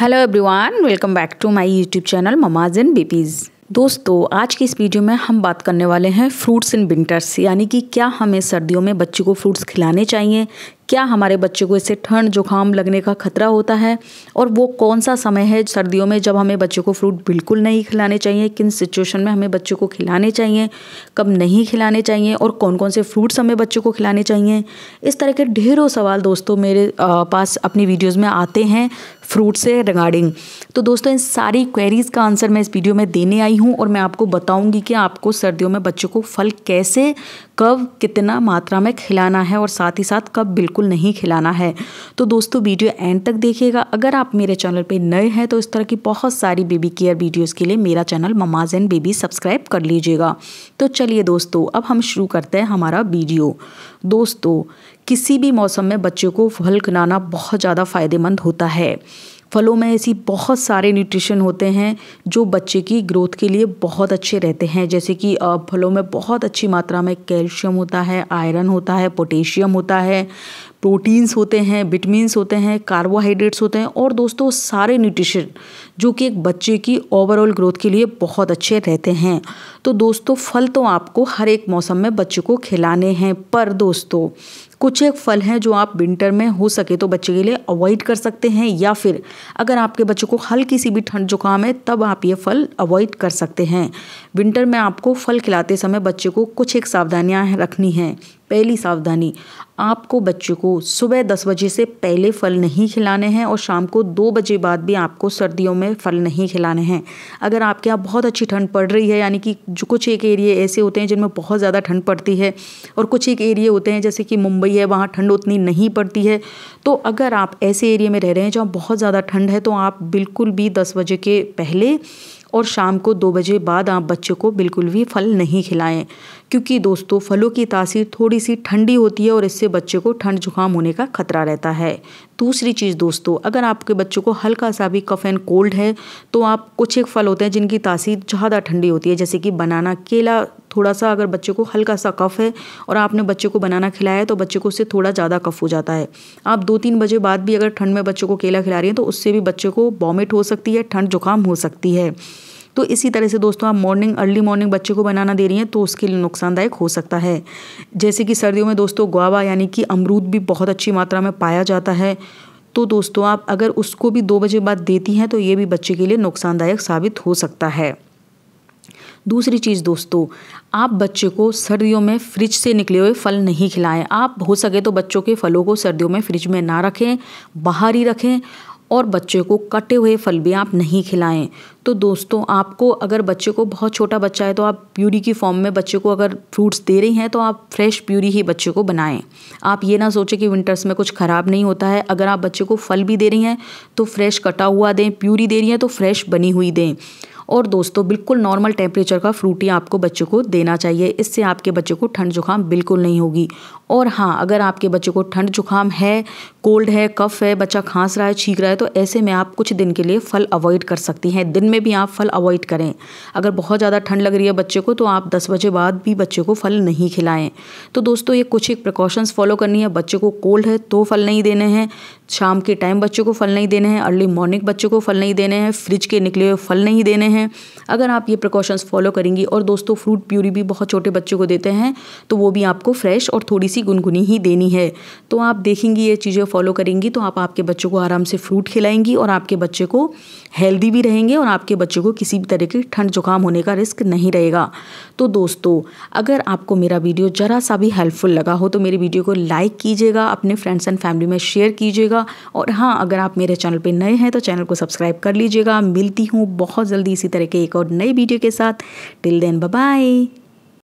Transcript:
hello everyone welcome back to my YouTube channel ममाज इन बीपीज़ दोस्तों आज की इस वीडियो में हम बात करने वाले हैं फ्रूट्स इन विंटर्स यानी कि क्या हमें सर्दियों में बच्चों को फ्रूट्स खिलाने चाहिए क्या हमारे बच्चे को इससे ठंड जुकाम लगने का खतरा होता है और वो कौन सा समय है सर्दियों में जब हमें बच्चे को फ्रूट बिल्कुल नहीं खिलाने चाहिए किन सिचुएशन में हमें बच्चे को खिलाने चाहिए कब नहीं खिलाने चाहिए और कौन कौन से फ्रूट्स हमें बच्चे को खिलाने चाहिए इस तरह के ढेरों सवाल दोस्तों मेरे पास अपनी वीडियोज़ में आते हैं फ्रूट से रिगार्डिंग तो दोस्तों इन सारी क्वेरीज़ का आंसर मैं इस वीडियो में देने आई हूँ और मैं आपको बताऊँगी कि आपको सर्दियों में बच्चों को फल कैसे कब कितना मात्रा में खिलाना है और साथ ही साथ कब बिल्कुल बिल्कुल नहीं खिलाना है तो दोस्तों वीडियो एंड तक देखिएगा अगर आप मेरे चैनल पर नए हैं तो इस तरह की बहुत सारी बेबी केयर वीडियोज़ के लिए मेरा चैनल ममाज एंड बेबी सब्सक्राइब कर लीजिएगा तो चलिए दोस्तों अब हम शुरू करते हैं हमारा वीडियो दोस्तों किसी भी मौसम में बच्चों को फल खिलाना बहुत ज़्यादा फ़ायदेमंद होता है फलों में ऐसी बहुत सारे न्यूट्रिशन होते हैं जो बच्चे की ग्रोथ के लिए बहुत अच्छे रहते हैं जैसे कि फलों में बहुत अच्छी मात्रा में कैल्शियम होता है आयरन होता है पोटेशियम होता है प्रोटीन्स होते हैं विटमिनस होते हैं कार्बोहाइड्रेट्स होते हैं और दोस्तों सारे न्यूट्रिशन जो कि एक बच्चे की ओवरऑल ग्रोथ के लिए बहुत अच्छे रहते हैं तो दोस्तों फल तो आपको हर एक मौसम में बच्चे को खिलाने हैं पर दोस्तों कुछ एक फल हैं जो आप विंटर में हो सके तो बच्चे के लिए अवॉइड कर सकते हैं या फिर अगर आपके बच्चे को हल्की सी भी ठंड जुकाम है तब आप ये फल अवॉइड कर सकते हैं विंटर में आपको फल खिलाते समय बच्चे को कुछ एक सावधानियाँ रखनी हैं पहली सावधानी आपको बच्चे को सुबह दस बजे से पहले फल नहीं खिलाने हैं और शाम को दो बजे बाद भी आपको सर्दियों में फल नहीं खिलाने हैं अगर आपके यहाँ आप बहुत अच्छी ठंड पड़ रही है यानी कि जो कुछ एक एरिए ऐसे होते हैं जिनमें बहुत ज़्यादा ठंड पड़ती है और कुछ एक एरिए होते हैं जैसे कि मुंबई है वहाँ ठंड उतनी नहीं पड़ती है तो अगर आप ऐसे एरिए में रह रहे हैं जहाँ बहुत ज़्यादा ठंड है तो आप बिल्कुल भी दस बजे के पहले और शाम को दो बजे बाद आप बच्चे को बिल्कुल भी फल नहीं खिलाएं क्योंकि दोस्तों फलों की तासीर थोड़ी सी ठंडी होती है और इससे बच्चे को ठंड जुकाम होने का खतरा रहता है दूसरी चीज़ दोस्तों अगर आपके बच्चों को हल्का सा भी कफ एंड कोल्ड है तो आप कुछ एक फल होते हैं जिनकी तासीर ज़्यादा ठंडी होती है जैसे कि बनाना केला थोड़ा सा अगर बच्चे को हल्का सा कफ़ है और आपने बच्चे को बनाना खिलाया है तो बच्चे को उससे थोड़ा ज़्यादा कफ़ हो जाता है आप दो तीन बजे बाद भी अगर ठंड में बच्चों को केला खिला रही हैं तो उससे भी बच्चे को वॉमिट हो सकती है ठंड जुकाम हो सकती है तो इसी तरह से दोस्तों आप मॉर्निंग अर्ली मॉर्निंग बच्चे को बनाना दे रही हैं तो उसके लिए नुकसानदायक हो सकता है जैसे कि सर्दियों में दोस्तों गुआवा यानी कि अमरूद भी बहुत अच्छी मात्रा में पाया जाता है तो दोस्तों आप अगर उसको भी दो बजे बाद देती हैं तो ये भी बच्चे के लिए नुकसानदायक साबित हो सकता है दूसरी चीज़ दोस्तों आप बच्चे को सर्दियों में फ्रिज से निकले हुए फल नहीं खिलाएं आप हो सके तो बच्चों के फलों को सर्दियों में फ्रिज में ना रखें बाहर ही रखें और बच्चे को कटे हुए फल भी आप नहीं खिलाएं तो दोस्तों आपको अगर बच्चे को बहुत छोटा बच्चा है तो आप प्यूरी की फॉर्म में बच्चे को अगर फ्रूट्स दे रही हैं तो आप फ्रेश प्यूरी ही बच्चे को बनाएं आप ये ना सोचें कि विंटर्स में कुछ ख़राब नहीं होता है अगर आप बच्चे को फल भी दे रही हैं तो फ्रेश कटा हुआ दें प्यूरी दे रही हैं तो फ्रेश बनी हुई दें और दोस्तों बिल्कुल नॉर्मल टेम्परेचर का फ्रूट ही आपको बच्चों को देना चाहिए इससे आपके बच्चों को ठंड जुकाम बिल्कुल नहीं होगी और हाँ अगर आपके बच्चे को ठंड जुकाम है कोल्ड है कफ है बच्चा खांस रहा है छींक रहा है तो ऐसे में आप कुछ दिन के लिए फल अवॉइड कर सकती हैं दिन में भी आप फल अवॉइड करें अगर बहुत ज़्यादा ठंड लग रही है बच्चे को तो आप दस बजे बाद भी बच्चे को फल नहीं खिलाएं तो दोस्तों ये कुछ एक प्रिकॉशंस फॉलो करनी है बच्चे को कोल्ड है तो फल नहीं देने हैं शाम के टाइम बच्चे को फल नहीं देने हैं अर्ली मॉर्निंग बच्चे को फल नहीं देने हैं फ्रिज के निकले हुए फल नहीं देने हैं अगर आप ये प्रिकॉशंस फॉलो करेंगी और दोस्तों फ्रूट प्यूरी भी बहुत छोटे बच्चों को देते हैं तो वो भी आपको फ्रेश और थोड़ी सी गुनगुनी ही देनी है तो आप देखेंगी ये चीज़ें फॉलो करेंगी तो आप आपके बच्चों को आराम से फ्रूट खिलाएंगी और आपके बच्चे को हेल्दी भी रहेंगे और आपके बच्चे को किसी भी तरह की ठंड जुकाम होने का रिस्क नहीं रहेगा तो दोस्तों अगर आपको मेरा वीडियो ज़रा सा भी हेल्पफुल लगा हो तो मेरी वीडियो को लाइक कीजिएगा अपने फ्रेंड्स एंड फैमिली में शेयर कीजिएगा और हाँ अगर आप मेरे चैनल पर नए हैं तो चैनल को सब्सक्राइब कर लीजिएगा मिलती हूँ बहुत जल्दी इसी तरह के एक और नई वीडियो के साथ टिल देन बाय